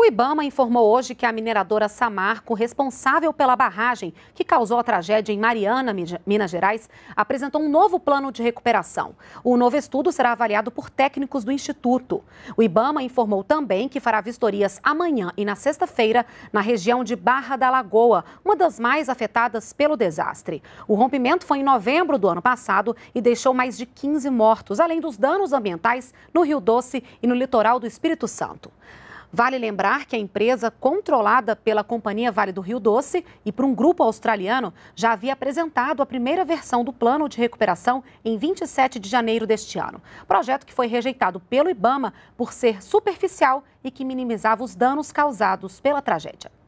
O Ibama informou hoje que a mineradora Samarco, responsável pela barragem que causou a tragédia em Mariana, Minas Gerais, apresentou um novo plano de recuperação. O novo estudo será avaliado por técnicos do Instituto. O Ibama informou também que fará vistorias amanhã e na sexta-feira na região de Barra da Lagoa, uma das mais afetadas pelo desastre. O rompimento foi em novembro do ano passado e deixou mais de 15 mortos, além dos danos ambientais no Rio Doce e no litoral do Espírito Santo. Vale lembrar que a empresa, controlada pela Companhia Vale do Rio Doce e por um grupo australiano, já havia apresentado a primeira versão do plano de recuperação em 27 de janeiro deste ano. Projeto que foi rejeitado pelo Ibama por ser superficial e que minimizava os danos causados pela tragédia.